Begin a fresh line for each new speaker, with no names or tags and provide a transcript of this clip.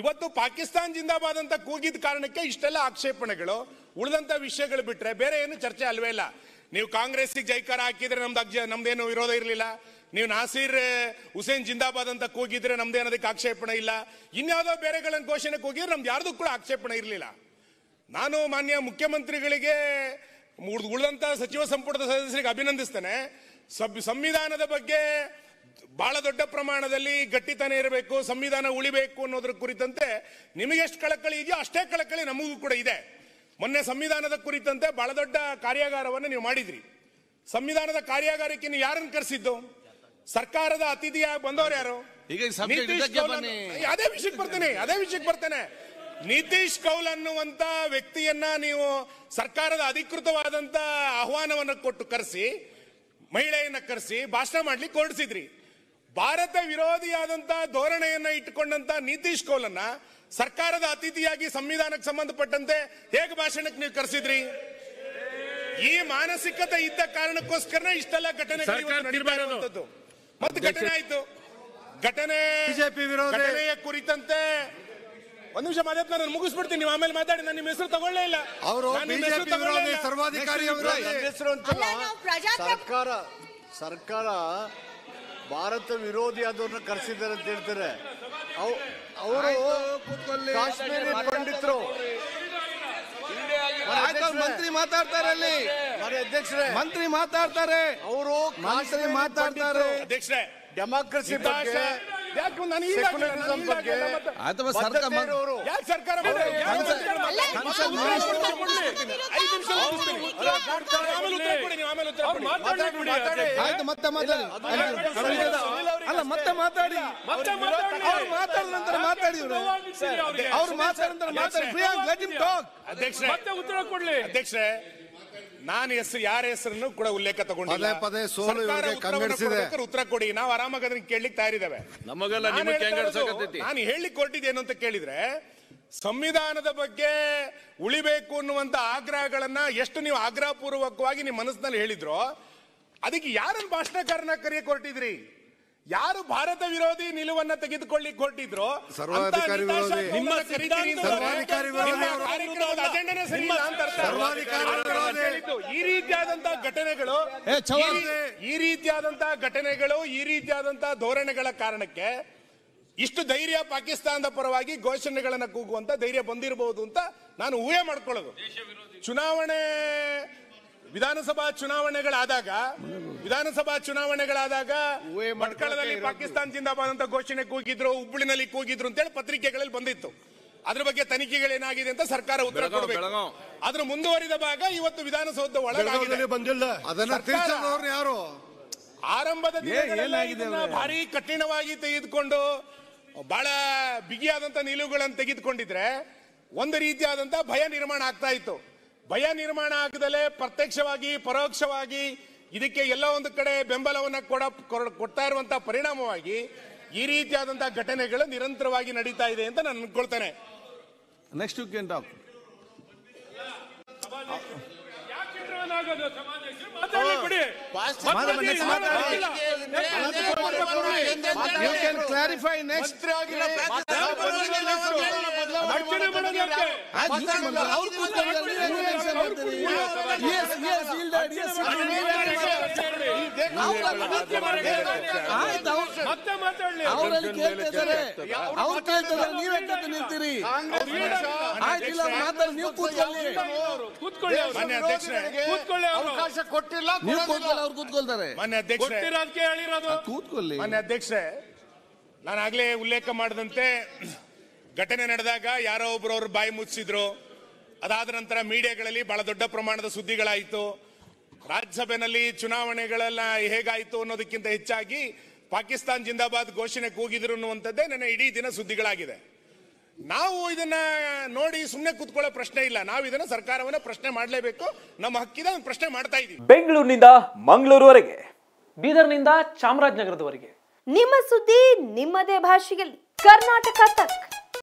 ಇವತ್ತು ಪಾಕಿಸ್ತಾನ್ ಜಿಂದಾಬಾದ್ ಅಂತ ಕೂಗಿದ ಕಾರಣಕ್ಕೆ ಇಷ್ಟೆಲ್ಲ ಆಕ್ಷೇಪಣೆಗಳು ಉಳಿದಂಥ ವಿಷಯಗಳು ಬಿಟ್ಟರೆ ಬೇರೆ ಏನು ಚರ್ಚೆ ಅಲ್ವೇ ಇಲ್ಲ ನೀವು ಕಾಂಗ್ರೆಸ್ಸಿಗೆ ಜೈಕಾರ ಹಾಕಿದ್ರೆ ನಮ್ದು ಅಜ್ಜ ನಮ್ದೇನು ವಿರೋಧ ಇರಲಿಲ್ಲ ನೀವು ನಾಸೀರ್ ಹುಸೇನ್ ಜಿಂದಾಬಾದ್ ಅಂತ ಕೂಗಿದ್ರೆ ನಮ್ದೇನದಕ್ಕೆ ಆಕ್ಷೇಪಣೆ ಇಲ್ಲ ಇನ್ಯಾವುದೋ ಬೇರೆಗಳನ್ನ ಘೋಷಣೆ ಕೂಗಿದ್ರೆ ನಮ್ದು ಯಾರ್ದು ಕೂಡ ಆಕ್ಷೇಪಣೆ ಇರಲಿಲ್ಲ ನಾನು ಮಾನ್ಯ ಮುಖ್ಯಮಂತ್ರಿಗಳಿಗೆ ಉಳಿದಂತ ಸಚಿವ ಸಂಪುಟದ ಸದಸ್ಯರಿಗೆ ಅಭಿನಂದಿಸ್ತೇನೆ ಸಂವಿಧಾನದ ಬಗ್ಗೆ ಬಹಳ ದೊಡ್ಡ ಪ್ರಮಾಣದಲ್ಲಿ ಗಟ್ಟಿತನ ಇರಬೇಕು ಸಂವಿಧಾನ ಉಳಿಬೇಕು ಅನ್ನೋದ್ರ ಕುರಿತಂತೆ ನಿಮಗೆಷ್ಟು ಕಳಕಳಿ ಇದೆಯೋ ಅಷ್ಟೇ ಕಳಕಳಿ ನಮಗೂ ಕೂಡ ಇದೆ ಮೊನ್ನೆ ಸಂವಿಧಾನದ ಕುರಿತಂತೆ ಬಹಳ ದೊಡ್ಡ ಕಾರ್ಯಾಗಾರವನ್ನು ನೀವು ಮಾಡಿದ್ರಿ ಸಂವಿಧಾನದ ಕಾರ್ಯಾಗಾರಕ್ಕೆ ನೀವು ಯಾರನ್ನು ಕರೆಸಿದ್ದು ಸರ್ಕಾರದ ಅತಿಥಿಯಾಗಿ ಬಂದವರು ಯಾರು ಅದೇ ವಿಷಯಕ್ಕೆ ಬರ್ತೇನೆ ಅದೇ ವಿಷಯಕ್ಕೆ ಬರ್ತೇನೆ ನಿತೀಶ್ ಕೌಲ್ ಅನ್ನುವಂತ ವ್ಯಕ್ತಿಯನ್ನ ನೀವು ಸರ್ಕಾರದ ಅಧಿಕೃತವಾದಂತ ಆಹ್ವಾನವನ್ನು ಕೊಟ್ಟು ಕರೆಸಿ ಮಹಿಳೆಯನ್ನ ಕರೆಸಿ ಭಾಷಣ ಮಾಡ್ಲಿಕ್ಕೆ ಹೊರಡಿಸಿದ್ರಿ ಭಾರತ ವಿರೋಧಿಯಾದಂತಹ ಧೋರಣೆಯನ್ನ ಇಟ್ಟುಕೊಂಡಂತ ನಿತೀಶ್ ಕೋಲನ್ನ ಸರ್ಕಾರದ ಅತಿಥಿಯಾಗಿ ಸಂವಿಧಾನಕ್ಕೆ ಸಂಬಂಧಪಟ್ಟಂತೆ ಹೇಗೆ ಭಾಷಣಕ್ಕೆ ನೀವು ಕರೆಸಿದ್ರಿ ಈ ಮಾನಸಿಕತೆ ಇದ್ದ ಕಾರಣಕ್ಕೋಸ್ಕರ ಇಷ್ಟೆಲ್ಲ ಘಟನೆ ಮತ್ತೆ ಘಟನೆ ಆಯ್ತು ಘಟನೆ ಬಿಜೆಪಿ ವಿರೋಧ ಕುರಿತಂತೆ ಒಂದ್ ನಿಮಿಷ ಮಾತಾಡ್ತಾ ನಾನು ಮುಗಿಸ್ಬಿಡ್ತೀನಿ ನೀವು ಆಮೇಲೆ ಮಾತಾಡಿ ನಾನು ನಿಮ್ಮ ಹೆಸರು ತಗೊಳ್ಳೇ ಇಲ್ಲ ಅವರು ಸರ್ವಾಧಿಕಾರಿ ಸರ್ಕಾರ ಸರ್ಕಾರ ಭಾರತ ವಿರೋಧಿ ಆದವ್ರನ್ನ ಕರೆಸಿದ್ದಾರೆ ಅಂತ ಹೇಳ್ತಾರೆ ಅವರು ಕಾಶ್ಮೀರಿ ಪಂಡಿತರು ಮಂತ್ರಿ ಮಾತಾಡ್ತಾರೆ ಅಲ್ಲಿ ಅಧ್ಯಕ್ಷರೇ ಮಂತ್ರಿ ಮಾತಾಡ್ತಾರೆ ಅವರು ಮಂತ್ರಿ ಮಾತಾಡ್ತಾರೆ ಅಧ್ಯಕ್ಷರೇ ಡೆಮಾಕ್ರಸಿ ಬಗ್ಗೆ ಅಥವಾ ಸರ್ಕಾರ ಅಲ್ಲ ಮತ್ತೆ ಮಾತಾಡಿ ಮಾತಾಡಿದ ನಂತರ ಮಾತಾಡಿ ನಾನು ಹೆಸರು ಯಾರ ಹೆಸರನ್ನು ಕೂಡ ಉಲ್ಲೇಖ ತಗೊಂಡಿದ್ದೀನಿ ಉತ್ತರ ಕೊಡಿ ನಾವು ಆರಾಮಾಗಿ ಅದನ್ನ ಕೇಳಲಿಕ್ಕೆ ತಯಾರಿದ್ದೇವೆ ನಮಗೆಲ್ಲ ನಾನು ಹೇಳಿ ಕೊಟ್ಟಿದ್ದೇನು ಅಂತ ಕೇಳಿದ್ರೆ ಸಂವಿಧಾನದ ಬಗ್ಗೆ ಉಳಿಬೇಕು ಅನ್ನುವಂತ ಆಗ್ರಹಗಳನ್ನು ಎಷ್ಟು ನೀವು ಪೂರ್ವಕವಾಗಿ ನಿಮ್ಮ ಮನಸ್ಸಿನಲ್ಲಿ ಹೇಳಿದ್ರೋ ಅದಕ್ಕೆ ಯಾರನ್ನು ಭಾಷಣಕಾರನ ಕರೆಯ ಹೊರಟಿದ್ರಿ ಯಾರು ಭಾರತ ವಿರೋಧಿ ನಿಲುವನ್ನ ತೆಗೆದುಕೊಳ್ಳಿ ಹೊರಟಿದ್ರು ಈ ರೀತಿಯಾದಂತಹ ಘಟನೆಗಳು ಈ ರೀತಿಯಾದಂತಹ ಘಟನೆಗಳು ಈ ರೀತಿಯಾದಂತಹ ಧೋರಣೆಗಳ ಕಾರಣಕ್ಕೆ ಇಷ್ಟು ಧೈರ್ಯ ಪಾಕಿಸ್ತಾನದ ಪರವಾಗಿ ಘೋಷಣೆಗಳನ್ನ ಕೂಗುವಂತ ಧೈರ್ಯ ಬಂದಿರಬಹುದು ಅಂತ ನಾನು ಊಹೆ ಮಾಡ್ಕೊಳ್ಳೋದು ಚುನಾವಣೆ ವಿಧಾನಸಭಾ ಚುನಾವಣೆಗಳಾದಾಗ ವಿಧಾನಸಭಾ ಚುನಾವಣೆಗಳಾದಾಗ ಮಡ್ಕಳದಲ್ಲಿ ಪಾಕಿಸ್ತಾನ ಜಿಂದಾಬಾದ್ ಅಂತ ಘೋಷಣೆ ಕೂಗಿದ್ರು ಹುಬ್ಬಳ್ಳಿನಲ್ಲಿ ಕೂಗಿದ್ರು ಅಂತೇಳಿ ಪತ್ರಿಕೆಗಳಲ್ಲಿ ಬಂದಿತ್ತು ಅದ್ರ ಬಗ್ಗೆ ತನಿಖೆಗಳೇನಾಗಿದೆ ಅಂತ ಸರ್ಕಾರ ಉತ್ತರ ಕೊಡಬೇಕು ಅದ್ರ ಮುಂದುವರಿದ ಭಾಗ ಇವತ್ತು ವಿಧಾನಸೌಧ ಒಳಗಾಗಿದೆ ಬಂದಿಲ್ಲ ಅದನ್ನ ಯಾರು ಆರಂಭದ ಭಾರಿ ಕಠಿಣವಾಗಿ ತೆಗೆದುಕೊಂಡು ಬಹಳ ಬಿಗಿಯಾದಂಥ ನಿಲುವುಗಳನ್ನು ತೆಗೆದುಕೊಂಡಿದ್ರೆ ಒಂದು ರೀತಿಯಾದಂಥ ಭಯ ನಿರ್ಮಾಣ ಆಗ್ತಾ ಇತ್ತು ಭಯ ನಿರ್ಮಾಣ ಆಗದಲ್ಲೇ ಪ್ರತ್ಯಕ್ಷವಾಗಿ ಪರೋಕ್ಷವಾಗಿ ಇದಕ್ಕೆ ಎಲ್ಲ ಒಂದು ಕಡೆ ಬೆಂಬಲವನ್ನು ಕೊಡ ಕೊಡ್ತಾ ಇರುವಂತಹ ಪರಿಣಾಮವಾಗಿ ಈ ರೀತಿಯಾದಂತಹ ಘಟನೆಗಳು ನಿರಂತರವಾಗಿ ನಡೀತಾ ಇದೆ ಅಂತ ನಾನು ಅನ್ಕೊಳ್ತೇನೆ next you can clarify next ಅವರಲ್ಲಿ ಕೇಳ್ತಿದ್ದಾರೆ ಅವ್ರು ಕೇಳ್ತಿದ್ದಾರೆ ನೀವೇ ನಿಂತೀರಿ ಆಯ್ತಿಲ್ಲ ನೀವು ಕೂತ್ಕೊಳ್ಳಿ ಅವಕಾಶ ಕೊಟ್ಟಿಲ್ಲ ಕೂತ್ಕೊಳ್ಳಿ ನಾನು ಆಗ್ಲೇ ಉಲ್ಲೇಖ ಮಾಡದಂತೆ ಘಟನೆ ನಡೆದಾಗ ಯಾರೋ ಒಬ್ರು ಅವ್ರು ಬಾಯಿ ಮುಚ್ಚಿದ್ರು ಅದಾದ ನಂತರ ಮೀಡಿಯಾಗಳಲ್ಲಿ ಬಹಳ ದೊಡ್ಡ ಪ್ರಮಾಣದ ಸುದ್ದಿಗಳಾಯಿತು ರಾಜ್ಯಸಭೆಯಲ್ಲಿ ಚುನಾವಣೆಗಳೆಲ್ಲ ಹೇಗಾಯಿತು ಅನ್ನೋದಕ್ಕಿಂತ ಹೆಚ್ಚಾಗಿ ಪಾಕಿಸ್ತಾನ್ ಜಿಂದಾಬಾದ್ ಘೋಷಣೆ ಕೂಗಿದ್ರು ಅನ್ನುವಂಥದ್ದೇ ನನ್ನ ಇಡೀ ದಿನ ಸುದ್ದಿಗಳಾಗಿದೆ ನಾವು ಇದನ್ನ ನೋಡಿ ಸುಮ್ಮನೆ ಕೂತ್ಕೊಳ್ಳೋ ಪ್ರಶ್ನೆ ಇಲ್ಲ ನಾವು ಇದನ್ನ ಸರ್ಕಾರವನ್ನ ಪ್ರಶ್ನೆ ಮಾಡಲೇಬೇಕು ನಮ್ಮ ಹಕ್ಕಿದ ಪ್ರಶ್ನೆ ಮಾಡ್ತಾ ಇದೀವಿ ಬೆಂಗಳೂರಿನಿಂದ ಮಂಗಳೂರುವರೆಗೆ ಬೀದರ್ನಿಂದ ಚಾಮರಾಜನಗರದವರೆಗೆ ನಿಮ್ಮ ಸುದ್ದಿ ನಿಮ್ಮದೇ ಭಾಷೆಯಲ್ಲಿ ಕರ್ನಾಟಕ ತಕ್